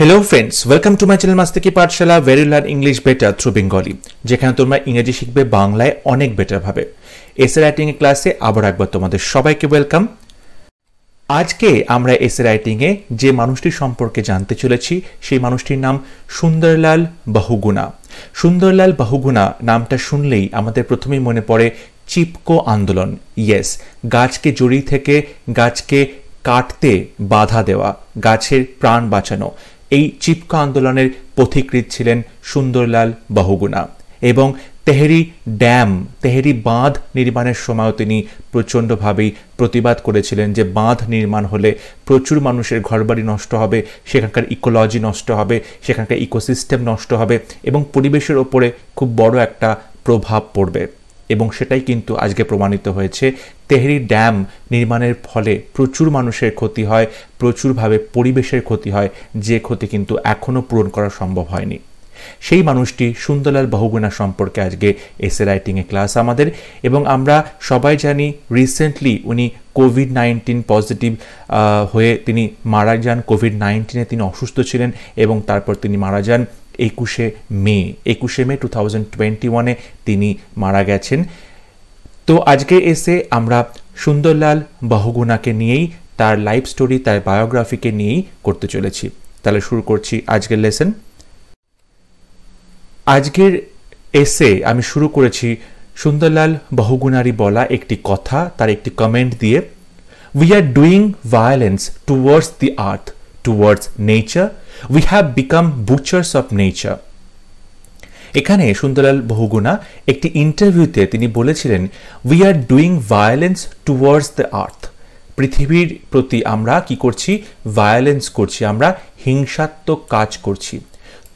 Hello friends welcome to my channel Mastiki Pathshala very learn English better through Bengali যেখানে তোমরা ইংরেজি শিখবে বাংলায় অনেক বেটারভাবে এসে রাইটিং ক্লাসে আবার একবার তোমাদের সবাইকে ওয়েলকাম আজকে আমরা এসে রাইটিংয়ে যে মানুষটি সম্পর্কে জানতে চলেছি সেই মানুষটির নাম সুন্দরলাল বাহুগুনা সুন্দরলাল বাহুগুনা নামটা শুনলেই আমাদের প্রথমেই মনে পড়ে চিপকো আন্দোলন ইয়েস গাছকে জড়ি থেকে গাছকে কাটতে বাধা দেওয়া গাছের প্রাণ বাঁচানো এই চিপকা আন্দোলনের পথিকৃৎ ছিলেন সুন্দরলাল বহুগুণা এবং তেহেরি ড্যাম তেহেরি বাঁধ নির্মাণের সময়ও তিনি প্রচণ্ডভাবেই প্রতিবাদ করেছিলেন যে বাঁধ নির্মাণ হলে প্রচুর মানুষের ঘরবাড়ি নষ্ট হবে সেখানকার ইকোলজি নষ্ট হবে সেখানকার ইকোসিস্টেম নষ্ট হবে এবং পরিবেশের ওপরে খুব বড় একটা প্রভাব পড়বে এবং সেটাই কিন্তু আজকে প্রমাণিত হয়েছে তেহরি ড্যাম নির্মাণের ফলে প্রচুর মানুষের ক্ষতি হয় প্রচুরভাবে পরিবেশের ক্ষতি হয় যে ক্ষতি কিন্তু এখনও পূরণ করা সম্ভব হয়নি সেই মানুষটি সুন্দরলাল বহুগুণা সম্পর্কে আজকে এসে রাইটিংয়ে ক্লাস আমাদের এবং আমরা সবাই জানি রিসেন্টলি উনি কোভিড নাইন্টিন পজিটিভ হয়ে তিনি মারা যান কোভিড নাইন্টিনে তিনি অসুস্থ ছিলেন এবং তারপর তিনি মারা যান একুশে মে একুশে মে টু থাউজেন্ড টোয়েন্টি ওয়ানে তিনি মারা গেছেন তো আজকে এসে আমরা সুন্দরলাল বাহুগুণাকে নিয়েই তার লাইফ স্টোরি তার বায়োগ্রাফিকে নিয়েই করতে চলেছি তাহলে শুরু করছি আজকের লেসন আজকের এসে আমি শুরু করেছি সুন্দরলাল বহুগুণারি বলা একটি কথা তার একটি কমেন্ট দিয়ে we are doing violence towards the earth towards nature we have become butchers of nature এখানে সুন্দরলাল বহুগুণা একটি ইন্টারভিউতে তিনি বলেছিলেন we are doing violence towards the earth পৃথিবীর প্রতি আমরা কি করছি ভায়োলেন্স করছি আমরা হিংসাত্মক কাজ করছি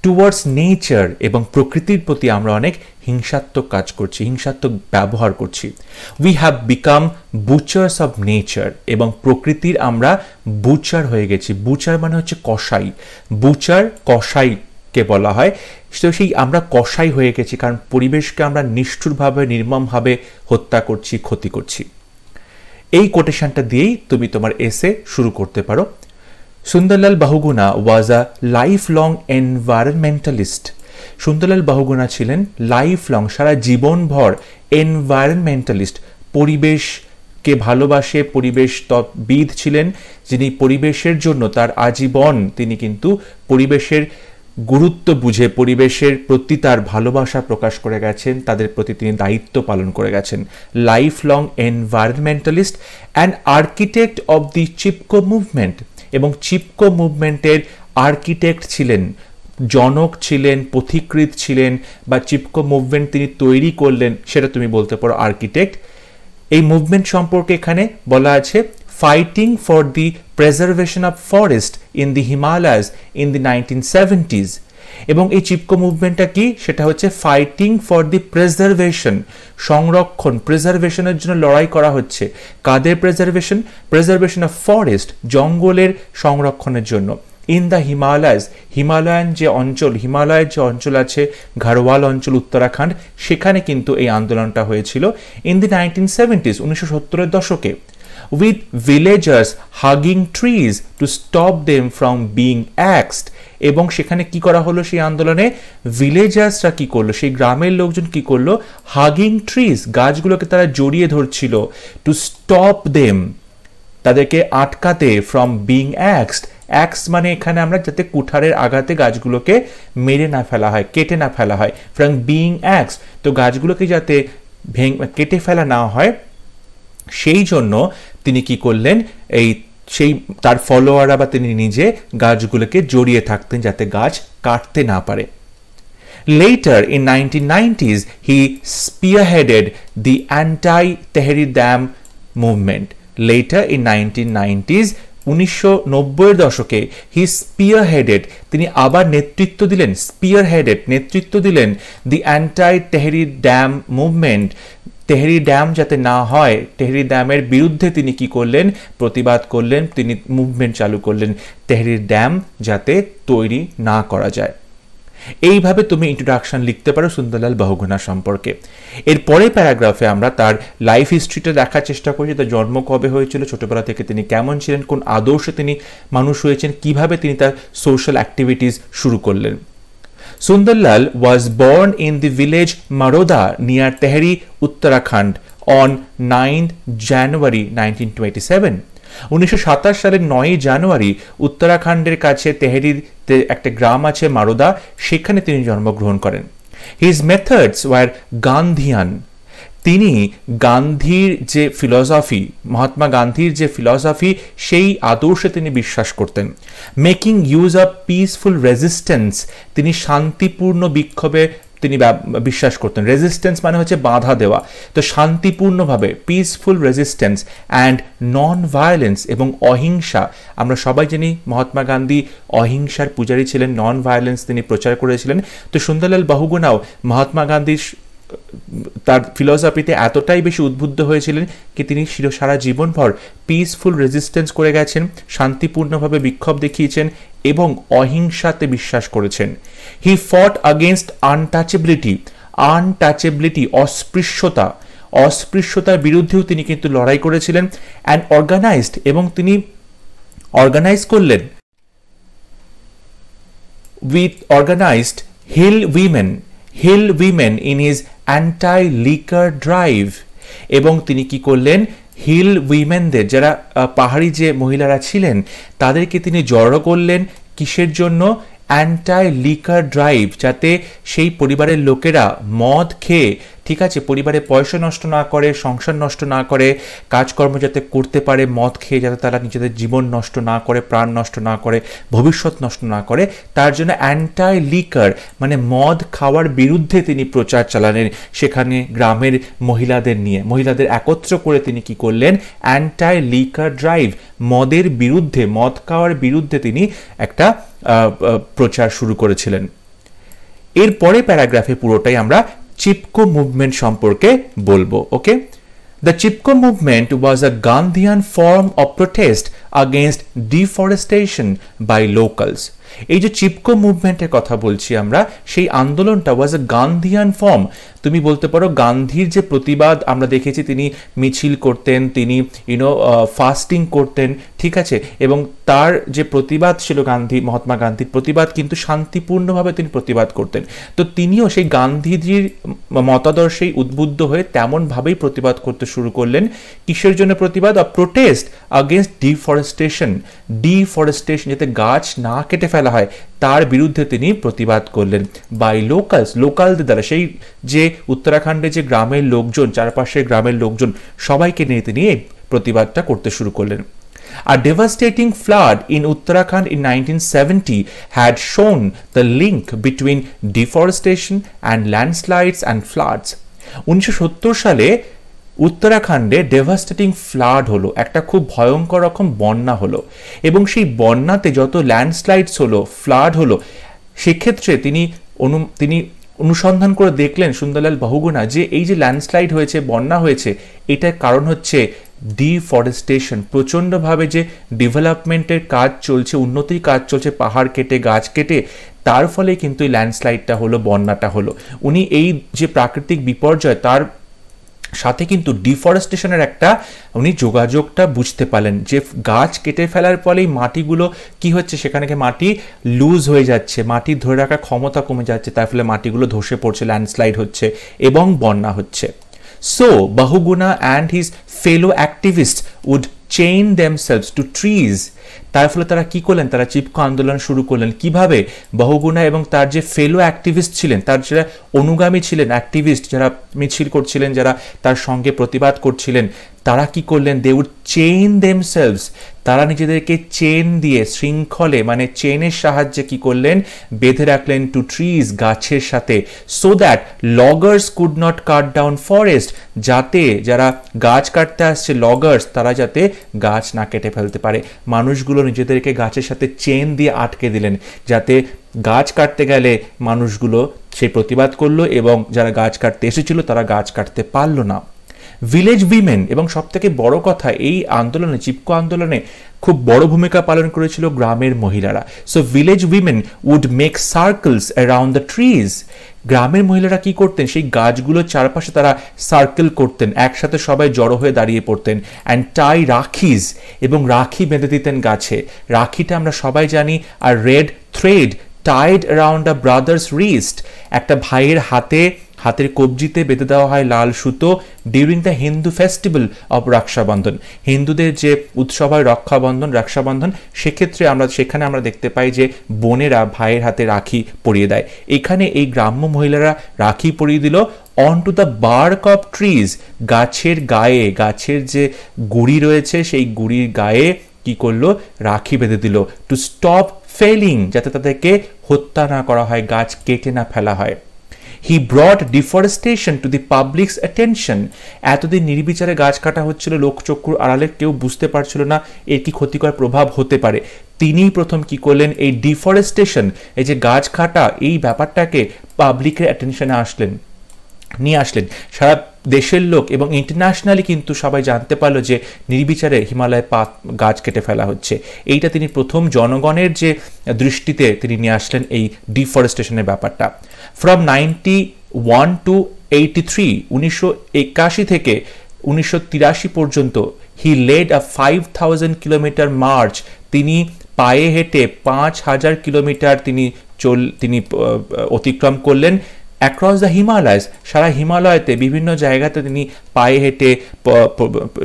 টুয়ার্ডস নেচার এবং প্রকৃতির প্রতি আমরা অনেক হিংসাত্মক কাজ করছি হিংসাত্মক ব্যবহার করছি we have become butchers of nature এবং প্রকৃতির আমরা বুচার হয়ে গেছি বুচার মানে হচ্ছে কষাই বুচার কষাই কে বলা হয় তো সেই আমরা কষাই হয়ে গেছি কারণ পরিবেশকে আমরা নিষ্ঠুরভাবে নির্মমভাবে হত্যা করছি ক্ষতি করছি এই কোটেশনটা দিয়েই তুমি তোমার এসে শুরু করতে পারো Sundarlal Bahuguna was a lifelong environmentalist Sundarlal Bahuguna ছিলেন লাইফ লং সারা জীবনভর এনভায়রনমেন্টালিস্ট পরিবেশ কে ভালোবাসে পরিবেশ তৎবিদ ছিলেন যিনি পরিবেশের জন্য তার আজীবন তিনি কিন্তু পরিবেশের গুরুত্ব বুঝে পরিবেশের প্রতি তার ভালোবাসা প্রকাশ করে গেছেন তাদের প্রতি তিনি দায়িত্ব পালন করে গেছেন lifelong environmentalist and architect of the Chipko movement এবং চিপকো মুভমেন্টের আর্কিটেক্ট ছিলেন জনক ছিলেন পথিকৃত ছিলেন বা চিপকো মুভমেন্ট তিনি তৈরি করলেন সেটা তুমি বলতে পারো আর্কিটেক্ট এই মুভমেন্ট সম্পর্কে এখানে বলা আছে fighting for the preservation of forest in the Himalayas in the 1970s এবং এই চিপকো মুভমেন্টটা কি সেটা হচ্ছে ফাইটিং ফর দি প্রেজারভেশন সংরক্ষণ প্রেজারভেশনের জন্য লড়াই করা হচ্ছে কাদের প্রেজারভেশন প্রেজারভেশন অফ ফরেস্ট জঙ্গলের সংরক্ষণের জন্য ইন দ্য হিমালয়াস হিমালয়ান যে অঞ্চল হিমালয়ের যে অঞ্চল আছে ঘাড়ওয়াল অঞ্চল উত্তরাখণ্ড সেখানে কিন্তু এই আন্দোলনটা হয়েছিল ইন দি নাইনটিন সেভেন্টিস উনিশশো সত্তরের দশকে with villagers hugging trees to stop them from being axed এবং সেখানে কি করা হলো সেই আন্দোলনে ভিলেজার্সরা কি করলো সেই গ্রামের লোকজন কি করলো হাগিং ট্রিজ গাছগুলোকে তারা জড়িয়ে ধরছিল টু স্টপ দেম তাদেরকে আটকাতে ফ্রম বিং অ্যাক্সড অ্যাক্স মানে এখানে আমরা যাতে কুঠারের আঘাতে গাছগুলোকে মেরে না ফেলা হয় কেটে না ফেলা হয় ফ্রম বিং অ্যাক্স তো গাছগুলোকে যাতে ভেঙ কেটে ফেলা না হয় সেই জন্য তিনি কি করলেন এই সেই তার ফলোয়াররা বা তিনি নিজে গাছগুলোকে জড়িয়ে থাকতেন যাতে গাছ কাটতে না পারে Later in 1990s, he spearheaded anti Tehri dam movement later in nineteen nineties উনিশশো দশকে হি স্পিয়ার তিনি আবার নেতৃত্ব দিলেন স্পিয়ার নেতৃত্ব দিলেন the anti Tehri dam movement Tehri dam যাতে না হয় তেহরি ড্যামের বিরুদ্ধে তিনি কি করলেন প্রতিবাদ করলেন তিনি মুভমেন্ট চালু করলেন তেহরি ড্যাম যাতে তৈরি না করা যায় এইভাবে তুমি ইন্ট্রোডাকশন লিখতে পারো সুন্দরলাল বহুগুণা সম্পর্কে এর পরে প্যারাগ্রাফে আমরা তার লাইফ হিস্ট্রিটা দেখার চেষ্টা করছি তার জন্ম কবে হয়েছিল ছোটবেলা থেকে তিনি কেমন ছিলেন কোন আদর্শে তিনি মানুষ হয়েছেন কিভাবে তিনি তার সোশ্যাল অ্যাক্টিভিটিস শুরু করলেন Sundarlal was born in the village Maroda near Tehri, Uttarakhand on 9 January 1927. উনিশশো সালের নয়ই জানুয়ারি উত্তরাখণ্ডের কাছে তেহেরিতে একটা গ্রাম আছে মারোদা সেখানে তিনি জন্মগ্রহণ করেন হিজ মেথডস ওয়ার গান্ধিয়ান তিনি গান্ধীর যে ফিলসফি মহাত্মা গান্ধীর যে ফিলসফি সেই আদর্শে তিনি বিশ্বাস করতেন making use of peaceful resistance তিনি শান্তিপূর্ণ বিক্ষোভে তিনি বিশ্বাস করতেন রেজিস্ট্যান্স মানে হচ্ছে বাধা দেওয়া তো শান্তিপূর্ণভাবে peaceful resistance and non violence এবং অহিংসা আমরা সবাই জানি মহাত্মা গান্ধী অহিংসার পূজারী ছিলেন নন ভায়োলেন্স তিনি প্রচার করেছিলেন তো সুন্দরলাল বাহুগুণাও মহাত্মা গান্ধীর তার ফিলসফিতে এতটাই বেশি উদ্বুদ্ধ হয়েছিলেন কি তিনি সারা জীবনভর পিসফুল রেজিস্ট্যান্স করে গেছেন শান্তিপূর্ণভাবে বিক্ষোভ দেখিয়েছেন এবং অহিংসাতে বিশ্বাস করেছেন হি ফট আগেনস্ট আনটাচেবিলিটি আনটাচেবিলিটি অস্পৃশ্যতা অস্পৃশ্যতার বিরুদ্ধেও তিনি কিন্তু লড়াই করেছিলেন অ্যান্ড অর্গানাইজড এবং তিনি অর্গানাইজ করলেন with organised hill women hill women in his anti liquor drive এবং তিনি কি করলেন হিল উইমেনদের যারা পাহাড়ি যে মহিলারা ছিলেন তাদেরকে তিনি জড়ো করলেন কিসের জন্য অ্যান্টাই লিকার ড্রাইভ যাতে সেই পরিবারের লোকেরা মদ খেয়ে ঠিক আছে পরিবারে পয়সা নষ্ট না করে সংসার নষ্ট না করে কাজকর্ম যাতে করতে পারে মদ খেয়ে যাতে তারা নিজেদের জীবন নষ্ট না করে প্রাণ নষ্ট না করে ভবিষ্যৎ নষ্ট না করে তার জন্য অ্যান্টাই লিকার মানে মদ খাওয়ার বিরুদ্ধে তিনি প্রচার চালালেন সেখানে গ্রামের মহিলাদের নিয়ে মহিলাদের একত্র করে তিনি কি করলেন অ্যান্টাই লিকার ড্রাইভ মদের বিরুদ্ধে মদ খাওয়ার বিরুদ্ধে তিনি একটা প্রচার শুরু করেছিলেন এরপরে প্যারাগ্রাফে পুরোটাই আমরা Chipko movement মুভমেন্ট সম্পর্কে Bulbo okay. The Chipko movement was a Gandhian form of protest against deforestation by locals. এই যে চিপকো মুভমেন্টের কথা বলছি আমরা সেই আন্দোলনটা ওয়াজ এ গান্ধিয়ান ফর্ম তুমি বলতে পারো গান্ধীর যে প্রতিবাদ আমরা দেখেছি তিনি মিছিল করতেন তিনি ইউনো ফাস্টিং করতেন ঠিক আছে এবং তার যে প্রতিবাদ ছিল গান্ধী মহাত্মা গান্ধীর প্রতিবাদ কিন্তু শান্তিপূর্ণভাবে তিনি প্রতিবাদ করতেন তো তিনিও সেই গান্ধীজির মতাদর্শেই উদ্বুদ্ধ হয়ে তেমনভাবেই প্রতিবাদ করতে শুরু করলেন কিসের জন্য প্রতিবাদ আর প্রোটেস্ট আগেনস্ট ডিফরেস্টেশন ডিফরেস্টেশন যাতে গাছ না কেটে ফেলে ফেলা হয় তার বিরুদ্ধে তিনি প্রতিবাদ করলেন বাই লোকালস লোকালদের দ্বারা সেই যে উত্তরাখণ্ডে যে গ্রামের লোকজন চারপাশের গ্রামের লোকজন সবাইকে নিয়ে তিনি এই প্রতিবাদটা করতে শুরু করলেন A devastating flood in Uttarakhand in 1970 had shown the link between deforestation and landslides and floods. উনিশশো সালে উত্তরাখণ্ডে ডেভাস্টেটিং ফ্লাড হলো একটা খুব ভয়ঙ্কর রকম বন্যা হলো এবং সেই বন্যাতে যত ল্যান্ডস্লাইডস হলো ফ্লাড হলো সেক্ষেত্রে তিনি অনু তিনি অনুসন্ধান করে দেখলেন সুন্দরলাল বহুগুণা যে এই যে ল্যান্ডস্লাইড হয়েছে বন্যা হয়েছে এটার কারণ হচ্ছে ডিফরেস্টেশন প্রচণ্ডভাবে যে ডেভেলপমেন্টের কাজ চলছে উন্নতির কাজ চলছে পাহাড় কেটে গাছ কেটে তার ফলে কিন্তু এই ল্যান্ডস্লাইডটা হলো বন্যাটা হলো উনি এই যে প্রাকৃতিক বিপর্যয় তার সাথে কিন্তু ডিফরেস্টেশনের একটা উনি যোগাযোগটা বুঝতে পারলেন যে গাছ কেটে ফেলার ফলেই মাটিগুলো কি হচ্ছে সেখানে মাটি লুজ হয়ে যাচ্ছে মাটি ধরে রাখার ক্ষমতা কমে যাচ্ছে তার ফলে মাটিগুলো ধসে পড়ছে ল্যান্ডস্লাইড হচ্ছে এবং বন্যা হচ্ছে so Bahuguna and his fellow activist would chain themselves to trees তার ফলে তারা কি করলেন তারা চিপকো আন্দোলন শুরু করলেন কিভাবে বহুগুণা এবং তার যে ফেলো অ্যাক্টিভিস্ট ছিলেন তার যারা অনুগামী ছিলেন অ্যাক্টিভিস্ট যারা মিছিল করছিলেন যারা তার সঙ্গে প্রতিবাদ করছিলেন তারা কি করলেন দে উড চেইন দেমসেলভস তারা নিজেদেরকে চেন দিয়ে শৃঙ্খলে মানে চেনের সাহায্যে কি করলেন বেঁধে রাখলেন টু ট্রিজ গাছের সাথে so that loggers could not cut down forest যাতে যারা গাছ কাটতে আসছে লগার্স তারা যাতে গাছ না কেটে ফেলতে পারে মানুষগুলো মানুষগুলো নিজেদেরকে গাছের সাথে চেন দিয়ে আটকে দিলেন যাতে গাছ কাটতে গেলে মানুষগুলো সেই প্রতিবাদ করলো এবং যারা গাছ কাটতে এসেছিল তারা গাছ কাটতে পারলো না ভিলেজ উইমেন এবং সবথেকে বড় কথা এই আন্দোলনে চিপকো আন্দোলনে খুব বড় ভূমিকা পালন করেছিল গ্রামের মহিলারা so village women would make circles around the trees গ্রামের মহিলারা কি করতেন সেই গাছগুলোর চারপাশে তারা সার্কেল করতেন একসাথে সবাই জড়ো হয়ে দাঁড়িয়ে পড়তেন অ্যান্ড টাই রাখিজ এবং রাখি বেঁধে দিতেন গাছে রাখিটা আমরা সবাই জানি আর red thread tied around a brother's wrist একটা ভাইয়ের হাতে হাতের কবজিতে বেঁধে দেওয়া হয় লাল সুতো during the Hindu festival of Rakshabandhan হিন্দুদের যে উৎসব হয় রক্ষাবন্ধন রাক্ষাবন্ধন সেক্ষেত্রে আমরা সেখানে আমরা দেখতে পাই যে বোনেরা ভাইয়ের হাতে রাখি পরিয়ে দেয় এখানে এই গ্রাম্য মহিলারা রাখি পরিয়ে দিল on to the bark of trees গাছের গায়ে গাছের যে গুড়ি রয়েছে সেই গুড়ির গায়ে কি করলো রাখি বেঁধে দিল টু স্টপ ফেলিং যাতে তাদেরকে হত্যা না করা হয় গাছ কেটে না ফেলা হয় he brought deforestation to the public's attention এতদিন নির্বিচারে গাছ কাটা হচ্ছিল লোকচক্ষুর আড়ালে কেউ বুঝতে পারছিল না এর কি ক্ষতিকর প্রভাব হতে পারে তিনিই প্রথম কি করলেন এই ডিফরেস্টেশন এই যে গাছ কাটা এই ব্যাপারটাকে পাবলিকের অ্যাটেনশনে আসলেন নিয়ে আসলেন সারা দেশের লোক এবং ইন্টারন্যাশনালি কিন্তু সবাই জানতে পারলো যে নির্বিচারে হিমালয়ে পা গাছ কেটে ফেলা হচ্ছে এইটা তিনি প্রথম জনগণের যে দৃষ্টিতে তিনি নিয়ে আসলেন এই ডিফরেস্টেশনের ব্যাপারটা from ninety one to eighty three উনিশশো একাশি থেকে উনিশশো তিরাশি পর্যন্ত he led a five thousand kilometre march তিনি পায়ে হেঁটে পাঁচ হাজার কিলোমিটার তিনি চল তিনি অতিক্রম করলেন অ্যাক্রস দ্য হিমালয়াস সারা হিমালয়তে বিভিন্ন জায়গাতে তিনি পায়ে হেঁটে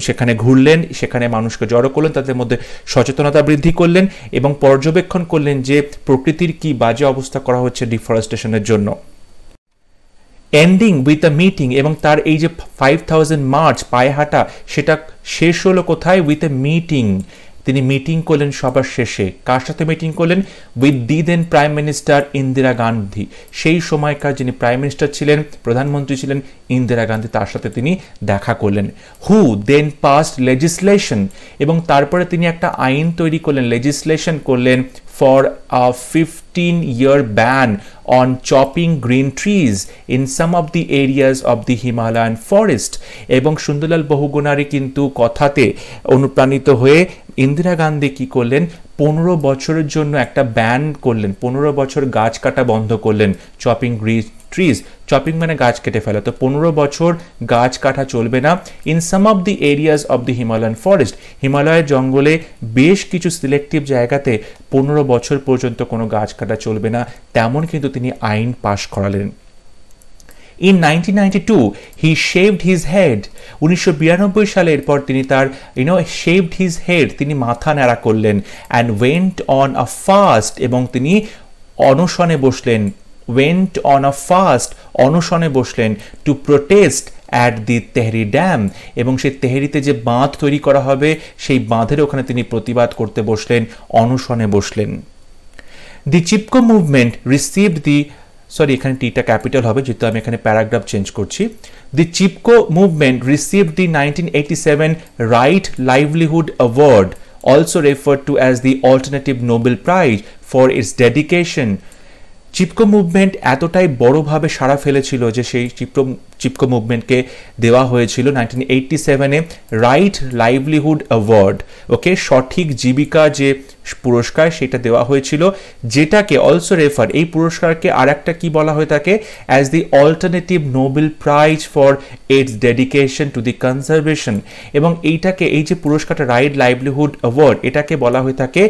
সেখানে ঘুরলেন সেখানে মানুষকে জড়ো করলেন তাদের মধ্যে সচেতনতা বৃদ্ধি করলেন এবং পর্যবেক্ষণ করলেন যে প্রকৃতির কি বাজে অবস্থা করা হচ্ছে ডিফরেস্টেশনের জন্য এন্ডিং উইথ আ মিটিং এবং তার এই যে ফাইভ থাউজেন্ড মার্চ পায়ে হাঁটা সেটা শেষ হলো কোথায় উইথ এ মিটিং তিনি মিটিং করলেন সবার শেষে কার সাথে মিটিং করলেন with the then prime minister Indira Gandhi সেই সময়কার যিনি প্রাইম মিনিস্টার ছিলেন প্রধানমন্ত্রী ছিলেন ইন্দিরা গান্ধী তার সাথে তিনি দেখা করলেন হু দেন পাস্ট লেজিসলেশন এবং তারপরে তিনি একটা আইন তৈরি করলেন লেজিসলেশন করলেন for a 15 year ban on chopping green trees in some of the areas of the Himalayan forest এবং সুন্দরলাল বহুগুণারী কিন্তু কথাতে অনুপ্রাণিত হয়ে ইন্দিরা গান্ধী কি করলেন পনেরো বছরের জন্য একটা ব্যান করলেন পনেরো বছর গাছ কাটা বন্ধ করলেন চপিং গ্রিন ট্রিজ চপিং মানে গাছ কেটে ফেলা তো পনেরো বছর গাছ কাটা চলবে না in some of the areas of the Himalayan forest হিমালয়ের জঙ্গলে বেশ কিছু সিলেক্টিভ জায়গাতে পনেরো বছর পর্যন্ত কোনো গাছ কাটা চলবে না তেমন কিন্তু তিনি আইন পাশ করালেন in nineteen ninety two he shaved his head উনিশশো বিরানব্বই সালে এরপর তিনি তার ইউনো শেভড হিজ হেড তিনি মাথা ন্যাড়া করলেন and went on a fast এবং তিনি অনশনে বসলেন went on a fast অনশনে বসলেন to protest at the Tehri dam এবং সেই তেহরিতে যে বাঁধ তৈরি করা হবে সেই বাঁধের ওখানে তিনি প্রতিবাদ করতে বসলেন অনশনে বসলেন the Chipko movement received the sorry এখানে টিটা ক্যাপিটাল হবে যেহেতু আমি এখানে প্যারাগ্রাফ চেঞ্জ করছি the Chipko movement receive the nineteen eighty seven right livelihood award also refer to as the alternative Nobel prize for its dedication Chipko movement এতটাই বড়ভাবে সাড়া ফেলেছিল যে সেই চিপকো চিপকো মুভমেন্টকে দেওয়া হয়েছিল নাইনটিন এইটটি সেভেনে রাইট লাইভলিহুড অ্যাওয়ার্ড ওকে সঠিক জীবিকা যে পুরস্কার সেটা দেওয়া হয়েছিল যেটাকে অলসো রেফার এই পুরস্কারকে আর একটা কী বলা হয়ে থাকে as the alternative Nobel prize for its dedication to the conservation এবং এইটাকে এই যে পুরস্কারটা রাইট লাইভলিহুড অ্যাওয়ার্ড এটাকে বলা হয়ে থাকে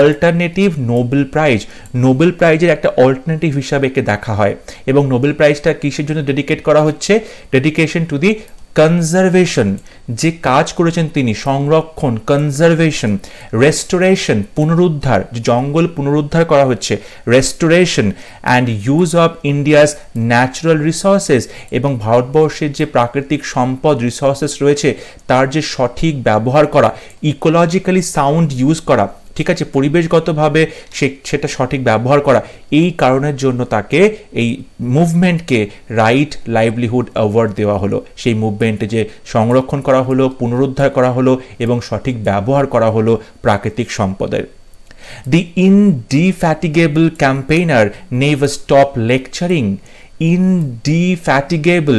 অল্টারনেটিভ নোবেল প্রাইজ নোবেল প্রাইজের একটা অল্টারনেটিভ হিসাবে একে দেখা হয় এবং নোবেল প্রাইজটা কিসের জন্য ডেডিকেট করা হচ্ছে ডেডিকেশন টু দি কনজারভেশন যে কাজ করেছেন তিনি সংরক্ষণ কনজারভেশন রেস্টোরেশন পুনরুদ্ধার যে জঙ্গল পুনরুদ্ধার করা হচ্ছে restoration and use of India's natural resources এবং ভারতবর্ষের যে প্রাকৃতিক সম্পদ রিসোর্সেস রয়েছে তার যে সঠিক ব্যবহার করা ইকোলজিক্যালি সাউন্ড ইউজ করা ঠিক আছে পরিবেশগতভাবে সে সেটা সঠিক ব্যবহার করা এই কারণের জন্য তাকে এই মুভমেন্টকে রাইট লাইভলিহুড অ্যাওয়ার্ড দেওয়া হলো সেই মুভমেন্টে যে সংরক্ষণ করা হলো পুনরুদ্ধার করা হলো এবং সঠিক ব্যবহার করা হলো প্রাকৃতিক সম্পদের the indefatigable campaigner never stop lecturing indefatigable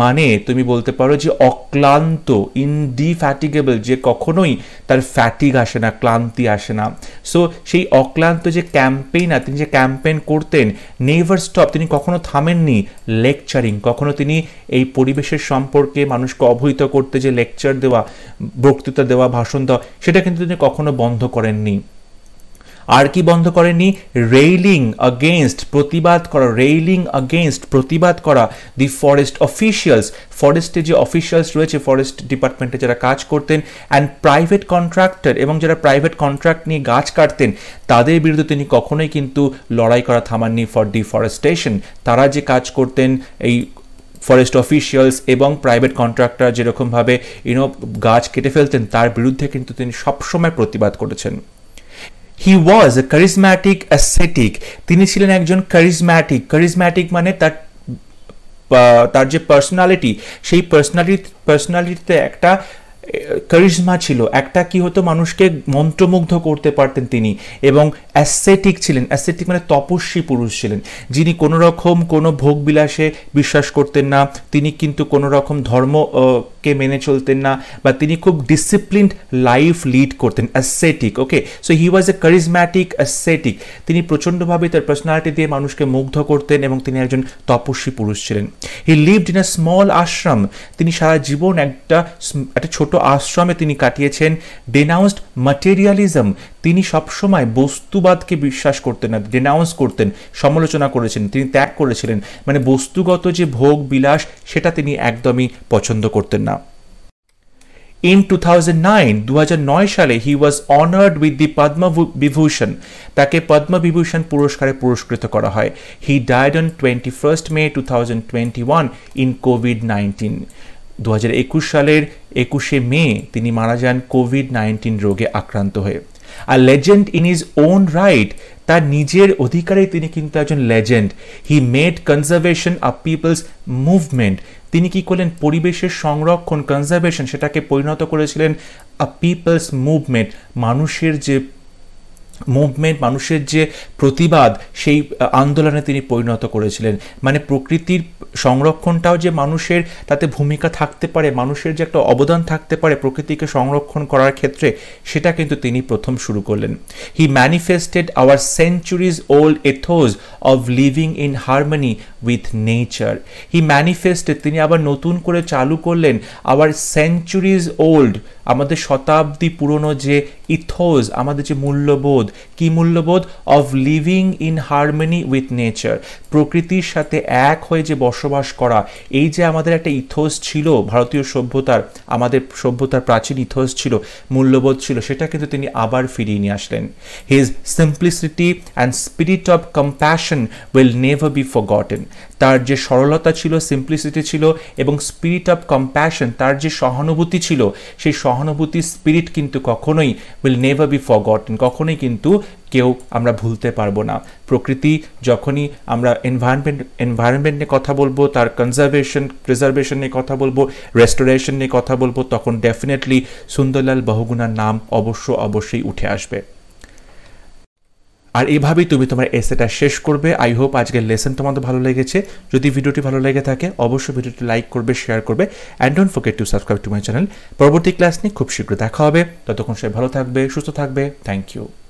মানে তুমি বলতে পারো যে অক্লান্ত ইনডিফ্যাটিগেবল যে কখনোই তার ফ্যাটিগ আসে না ক্লান্তি আসে না সো সেই অক্লান্ত যে ক্যাম্পেইন আর তিনি যে ক্যাম্পেইন করতেন নেভার স্টপ তিনি কখনো থামেননি লেকচারিং কখনো তিনি এই পরিবেশের সম্পর্কে মানুষকে অবহিত করতে যে লেকচার দেওয়া বক্তৃতা দেওয়া ভাষণ দেওয়া সেটা কিন্তু তিনি কখনো বন্ধ করেননি আর কি বন্ধ করেনি রেইলিং আগেনস্ট প্রতিবাদ করা রেইলিং আগেনস্ট প্রতিবাদ করা দি ফরেস্ট অফিসিয়ালস ফরেস্টে যে অফিসিয়ালস রয়েছে ফরেস্ট ডিপার্টমেন্টে যারা কাজ করতেন অ্যান্ড প্রাইভেট কন্ট্রাক্টর এবং যারা প্রাইভেট কন্ট্রাক্ট নিয়ে গাছ কাটতেন তাদের বিরুদ্ধে তিনি কখনোই কিন্তু লড়াই করা থামাননি ফর ডিফরেস্টেশন তারা যে কাজ করতেন এই ফরেস্ট অফিসিয়ালস এবং প্রাইভেট কন্ট্রাক্টর যেরকমভাবে ইউনো গাছ কেটে ফেলতেন তার বিরুদ্ধে কিন্তু তিনি সবসময় প্রতিবাদ করেছেন হি ওয়াজ এ কারিজম্যাটিক অ্যাসেটিক তিনি ছিলেন একজন কারিজম্যাটিক কারিজম্যাটিক মানে তার তার যে পার্সোনালিটি সেই পার্সোনালিটি পার্সোনালিটিতে একটা কারিজমা ছিল একটা কি হতো মানুষকে মন্ত্রমুগ্ধ করতে পারতেন তিনি এবং অ্যাসেটিক ছিলেন অ্যাসেটিক মানে তপস্বী পুরুষ ছিলেন যিনি কোনো রকম কোনো ভোগবিলাসে বিশ্বাস করতেন না তিনি কিন্তু কোনো রকম কে মেনে চলতেন না বা তিনি খুব ডিসিপ্লিনড লাইফ লিড করতেন ascetic okay so he was a charismatic ascetic তিনি প্রচণ্ডভাবে তার পার্সোনালিটি দিয়ে মানুষকে মুগ্ধ করতেন এবং তিনি একজন তপস্বী পুরুষ ছিলেন he lived in a small ashram তিনি সারা জীবন একটা একটা ছোট ছোট আশ্রমে তিনি কাটিয়েছেন ডেনাউন্সড ম্যাটেরিয়ালিজম তিনি সবসময় বস্তুবাদকে বিশ্বাস করতেন না ডেনাউন্স করতেন সমালোচনা করেছেন তিনি ত্যাগ করেছিলেন মানে বস্তুগত যে ভোগ বিলাস সেটা তিনি একদমই পছন্দ করতেন না ইন টু থাউজেন্ড নাইন সালে হি ওয়াজ অনার্ড উইথ দি পদ্ম বিভূষণ তাকে পদ্মবিভূষণ পুরস্কারে পুরস্কৃত করা হয় he died on twenty first May two thousand twenty one in COVID nineteen দু সালের একুশে মে তিনি মারা যান কোভিড নাইন্টিন রোগে আক্রান্ত হয়ে আর legend in his own right তার নিজের অধিকারে তিনি কিন্তু একজন legend he made conservation of people's movement তিনি কি করলেন পরিবেশের সংরক্ষণ কনজারভেশন সেটাকে পরিণত করেছিলেন আ পিপলস মুভমেন্ট মানুষের যে মুভমেন্ট মানুষের যে প্রতিবাদ সেই আন্দোলনে তিনি পরিণত করেছিলেন মানে প্রকৃতির সংরক্ষণটাও যে মানুষের তাতে ভূমিকা থাকতে পারে মানুষের যে একটা অবদান থাকতে পারে প্রকৃতিকে সংরক্ষণ করার ক্ষেত্রে সেটা কিন্তু তিনি প্রথম শুরু করলেন he manifested our centuries old ethos of living in harmony with nature he manifested তিনি আবার নতুন করে চালু করলেন আওয়ার সেঞ্চুরিজ ওল্ড আমাদের শতাব্দী পুরনো যে ইথোজ আমাদের যে মূল্যবোধ কি মূল্যবোধ of living in harmony with nature প্রকৃতির সাথে এক হয়ে যে বস বসবাস করা এই যে আমাদের একটা ইথোস ছিল ভারতীয় সভ্যতার আমাদের সভ্যতার প্রাচীন ইথোস ছিল মূল্যবোধ ছিল সেটা কিন্তু তিনি আবার ফিরিয়ে নিয়ে আসলেন his simplicity and spirit of compassion will never be gotten তার যে সরলতা ছিল সিম্পলিসিটি ছিল এবং স্পিরিট অফ কম্প্যাশন তার যে সহানুভূতি ছিল সেই সহানুভূতির স্পিরিট কিন্তু কখনোই উইল নেভার বি ফগটন কখনোই কিন্তু কেউ আমরা ভুলতে পারবো না প্রকৃতি যখনই আমরা এনভায়রনমেন্ট এনভায়রনমেন্ট নিয়ে কথা বলবো তার কনজারভেশন প্রিজারভেশন নিয়ে কথা বলবো রেস্টোরেশন নিয়ে কথা বলবো তখন ডেফিনেটলি সুন্দরলাল বহুগুণার নাম অবশ্য অবশ্যই উঠে আসবে আর এভাবেই তুমি তোমার এসেটা শেষ করবে আই হোপ আজকের লেসন তোমাদের ভালো লেগেছে যদি ভিডিওটি ভালো লেগে থাকে অবশ্যই ভিডিওটি লাইক করবে শেয়ার করবে and don't forget to subscribe to my channel পরবর্তী ক্লাস নিয়ে খুব শীঘ্র দেখা হবে ততক্ষণ সবাই ভালো থাকবে সুস্থ থাকবে থ্যাংক ইউ